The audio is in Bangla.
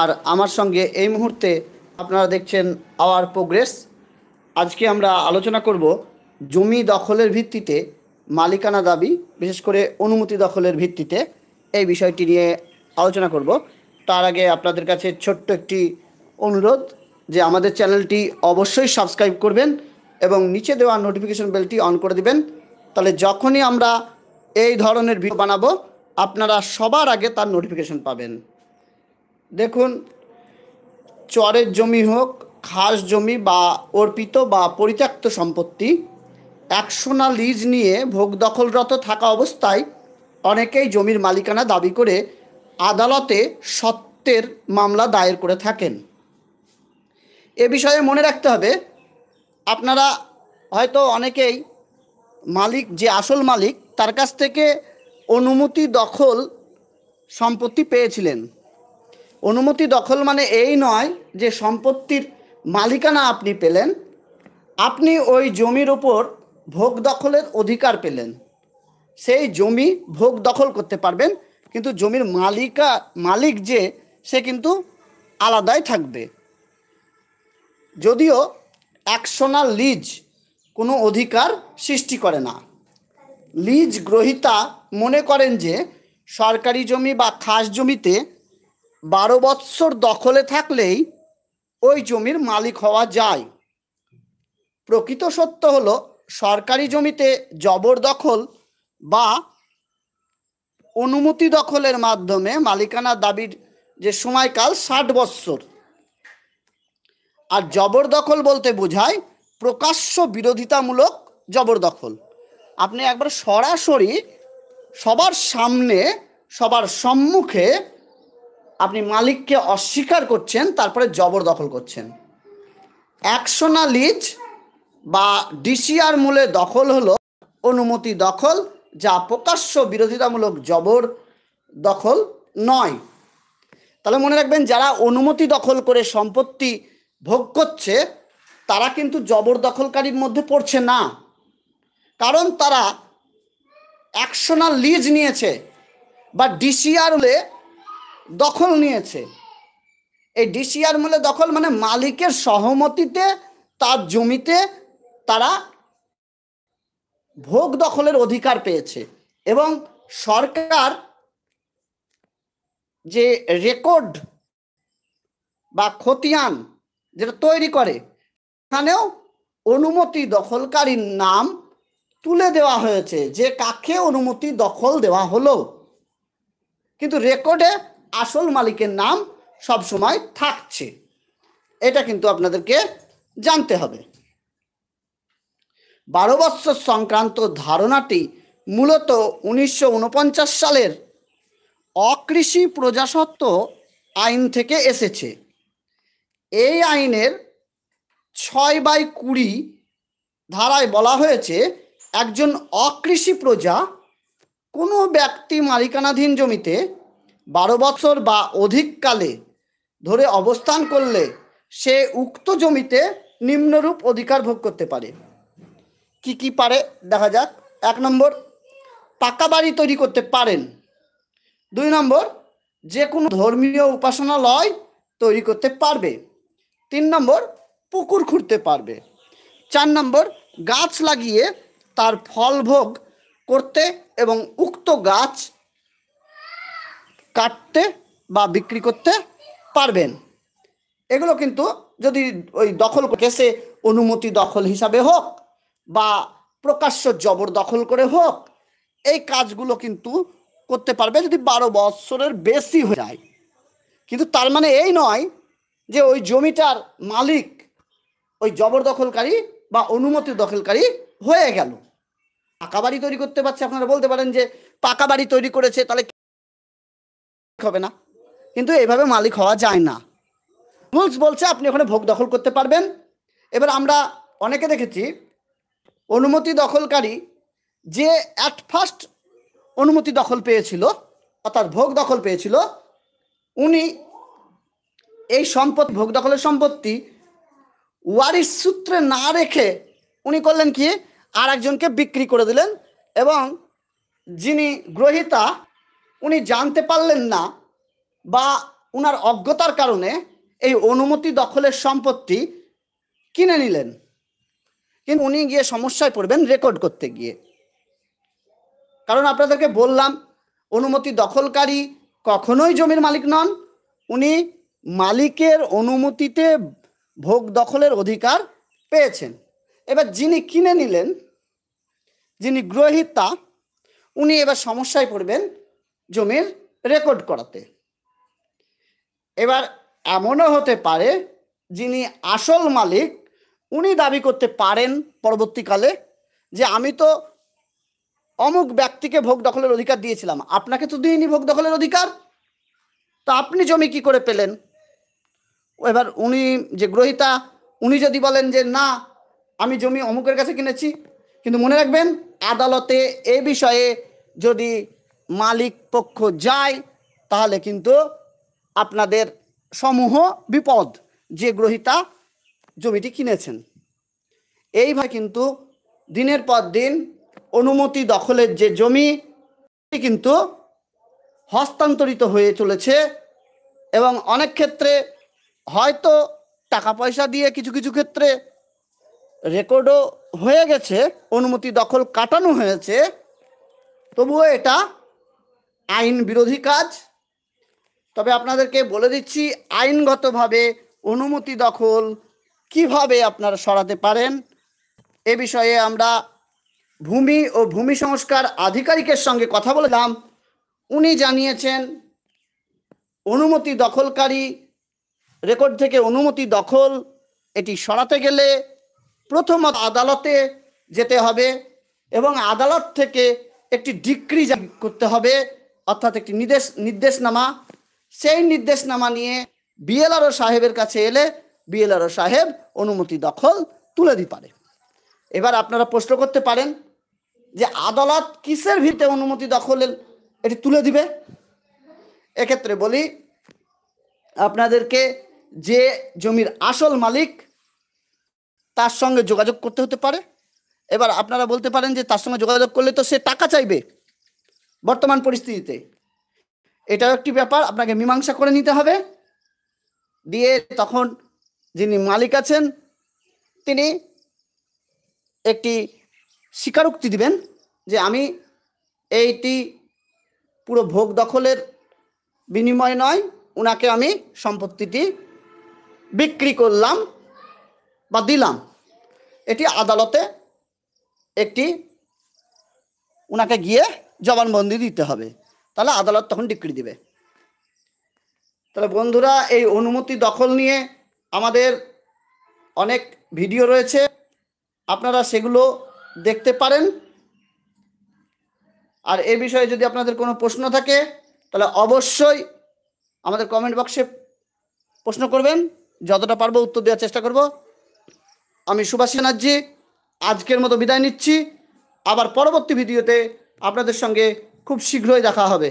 আর আমার সঙ্গে এই মুহূর্তে আপনারা দেখছেন আওয়ার প্রোগ্রেস আজকে আমরা আলোচনা করব জমি দখলের ভিত্তিতে মালিকানা দাবি বিশেষ করে অনুমতি দখলের ভিত্তিতে এই বিষয়টি নিয়ে আলোচনা করব তার আগে আপনাদের কাছে ছোট্ট একটি অনুরোধ যে আমাদের চ্যানেলটি অবশ্যই সাবস্ক্রাইব করবেন এবং নিচে দেওয়া নোটিফিকেশন বেলটি অন করে দিবেন তাহলে যখনই আমরা এই ধরনের ভিডিও বানাবো আপনারা সবার আগে তার নোটিফিকেশন পাবেন দেখুন চরের জমি হোক খাস জমি বা অর্পিত বা পরিত্যক্ত সম্পত্তি একশোনা লিজ নিয়ে ভোগ দখলরত থাকা অবস্থায় অনেকেই জমির মালিকানা দাবি করে আদালতে সত্যের মামলা দায়ের করে থাকেন এ বিষয়ে মনে রাখতে হবে আপনারা হয়তো অনেকেই মালিক যে আসল মালিক তার কাছ থেকে অনুমতি দখল সম্পত্তি পেয়েছিলেন অনুমতি দখল মানে এই নয় যে সম্পত্তির মালিকানা আপনি পেলেন আপনি ওই জমির ওপর ভোগ দখলের অধিকার পেলেন সেই জমি ভোগ দখল করতে পারবেন কিন্তু জমির মালিকা মালিক যে সে কিন্তু আলাদাই থাকবে যদিও অ্যাকশনাল লিজ কোনো অধিকার সৃষ্টি করে না লিজ গ্রহিতা মনে করেন যে সরকারি জমি বা খাস জমিতে বারো বৎসর দখলে থাকলেই ওই জমির মালিক হওয়া যায় প্রকৃত সত্য হল সরকারি জমিতে জবরদখল বা অনুমতি দখলের মাধ্যমে মালিকানা দাবির যে সময়কাল ষাট বৎসর আর জবরদখল বলতে বোঝায় প্রকাশ্য বিরোধিতামূলক জবরদখল আপনি একবার সরাসরি সবার সামনে সবার সম্মুখে আপনি মালিককে অস্বীকার করছেন তারপরে জবরদখল করছেন একশোনা লিজ বা ডিসিআর মূলে দখল হলো অনুমতি দখল যা প্রকাশ্য বিরোধিতামূলক জবর দখল নয় তাহলে মনে রাখবেন যারা অনুমতি দখল করে সম্পত্তি ভোগ করছে তারা কিন্তু জবরদখলকারীর মধ্যে পড়ছে না কারণ তারা একশোনা লিজ নিয়েছে বা ডিসিআর হলে দখল নিয়েছে এই ডিসিআর মূলে দখল মানে মালিকের সহমতিতে তার জমিতে তারা ভোগ দখলের অধিকার পেয়েছে এবং সরকার যে রেকর্ড বা খতিয়ান যেটা তৈরি করে সেখানেও অনুমতি দখলকারীর নাম তুলে দেওয়া হয়েছে যে কাকে অনুমতি দখল দেওয়া হলো কিন্তু রেকর্ডে আসল মালিকের নাম সবসময় থাকছে এটা কিন্তু আপনাদেরকে জানতে হবে বারো বৎসর সংক্রান্ত ধারণাটি মূলত উনিশশো সালের অকৃষি প্রজাসত্ব আইন থেকে এসেছে এই আইনের ছয় বাই কুড়ি ধারায় বলা হয়েছে একজন অকৃষি প্রজা কোনো ব্যক্তি মালিকানাধীন জমিতে বারো বছর বা অধিককালে ধরে অবস্থান করলে সে উক্ত জমিতে নিম্নরূপ অধিকার ভোগ করতে পারে কি কি পারে দেখা যাক এক নম্বর পাকা বাড়ি তৈরি করতে পারেন দুই নম্বর যে কোনো ধর্মীয় উপাসনালয় তৈরি করতে পারবে তিন নম্বর পুকুর খুঁড়তে পারবে চার নম্বর গাছ লাগিয়ে তার ফল ভোগ করতে এবং উক্ত গাছ কাটতে বা বিক্রি করতে পারবেন এগুলো কিন্তু যদি ওই দখল কেসে অনুমতি দখল হিসাবে হোক বা প্রকাশ্য জবর দখল করে হোক এই কাজগুলো কিন্তু করতে পারবে যদি বারো বৎসরের বেশি হয়ে যায় কিন্তু তার মানে এই নয় যে ওই জমিটার মালিক ওই জবরদখলকারী বা অনুমতি দখলকারী হয়ে গেল পাকা বাড়ি তৈরি করতে পারছে আপনারা বলতে পারেন যে পাকা বাড়ি তৈরি করেছে তাহলে হবে না কিন্তু এইভাবে মালিক হওয়া যায় না রুলস বলছে আপনি ওখানে ভোগ দখল করতে পারবেন এবার আমরা অনেকে দেখেছি অনুমতি দখলকারী যে অ্যাট ফার্স্ট অনুমতি দখল পেয়েছিল অর্থাৎ ভোগ দখল পেয়েছিল উনি এই সম্পদ ভোগ দখলের সম্পত্তি ওয়ারিস সূত্রে না রেখে উনি করলেন কি আর একজনকে বিক্রি করে দিলেন এবং যিনি গ্রহিতা উনি জানতে পারলেন না বা উনার অজ্ঞতার কারণে এই অনুমতি দখলের সম্পত্তি কিনে নিলেন কিন্তু উনি গিয়ে সমস্যায় পড়বেন রেকর্ড করতে গিয়ে কারণ আপনাদেরকে বললাম অনুমতি দখলকারী কখনোই জমির মালিক নন উনি মালিকের অনুমতিতে ভোগ দখলের অধিকার পেয়েছেন এবার যিনি কিনে নিলেন যিনি গ্রহিতা উনি এবার সমস্যায় পড়বেন জমির রেকর্ড করাতে এবার এমনও হতে পারে যিনি আসল মালিক উনি দাবি করতে পারেন পরবর্তীকালে যে আমি তো অমুক ব্যক্তিকে ভোগ দখলের অধিকার দিয়েছিলাম আপনাকে তো দিইনি ভোগ দখলের অধিকার তো আপনি জমি কি করে পেলেন এবার উনি যে গ্রহিতা উনি যদি বলেন যে না আমি জমি অমুকের কাছে কিনেছি কিন্তু মনে রাখবেন আদালতে এ বিষয়ে যদি মালিক পক্ষ যায় তাহলে কিন্তু আপনাদের সমূহ বিপদ যে গ্রহিতা জমিটি কিনেছেন এইভাবে কিন্তু দিনের পর দিন অনুমতি দখলের যে জমি কিন্তু হস্তান্তরিত হয়ে চলেছে এবং অনেক ক্ষেত্রে হয়তো টাকা পয়সা দিয়ে কিছু কিছু ক্ষেত্রে রেকর্ডও হয়ে গেছে অনুমতি দখল কাটানো হয়েছে তবুও এটা আইন বিরোধী কাজ তবে আপনাদেরকে বলে দিচ্ছি আইনগতভাবে অনুমতি দখল কিভাবে আপনারা সরাতে পারেন এ বিষয়ে আমরা ভূমি ও ভূমি সংস্কার আধিকারিকের সঙ্গে কথা বললাম উনি জানিয়েছেন অনুমতি দখলকারী রেকর্ড থেকে অনুমতি দখল এটি সরাতে গেলে প্রথমত আদালতে যেতে হবে এবং আদালত থেকে একটি ডিক্রি করতে হবে অর্থাৎ একটি নির্দেশ নির্দেশনামা সেই নির্দেশনামা নিয়ে বিএলআরও সাহেবের কাছে এলে বিএলআরও সাহেব অনুমতি দখল তুলে দিতে পারে এবার আপনারা প্রশ্ন করতে পারেন যে আদালত কিসের ভিত্তিতে অনুমতি দখলের এটি তুলে দিবে এক্ষেত্রে বলি আপনাদেরকে যে জমির আসল মালিক তার সঙ্গে যোগাযোগ করতে হতে পারে এবার আপনারা বলতে পারেন যে তার সঙ্গে যোগাযোগ করলে তো সে টাকা চাইবে বর্তমান পরিস্থিতিতে এটাও একটি ব্যাপার আপনাকে মীমাংসা করে নিতে হবে দিয়ে তখন যিনি মালিক আছেন তিনি একটি স্বীকারোক্তি দিবেন যে আমি এইটি পুরো ভোগ দখলের বিনিময় নয় ওনাকে আমি সম্পত্তিটি বিক্রি করলাম বা দিলাম এটি আদালতে একটি ওনাকে গিয়ে জবানবন্দি দিতে হবে তাহলে আদালত তখন ডিক্রি দিবে তাহলে বন্ধুরা এই অনুমতি দখল নিয়ে আমাদের অনেক ভিডিও রয়েছে আপনারা সেগুলো দেখতে পারেন আর এ বিষয়ে যদি আপনাদের কোনো প্রশ্ন থাকে তাহলে অবশ্যই আমাদের কমেন্ট বক্সে প্রশ্ন করবেন যতটা পারবো উত্তর দেওয়ার চেষ্টা করব আমি সুভাষ ব্যানার্জি আজকের মতো বিদায় নিচ্ছি আবার পরবর্তী ভিডিওতে আপনাদের সঙ্গে খুব শীঘ্রই দেখা হবে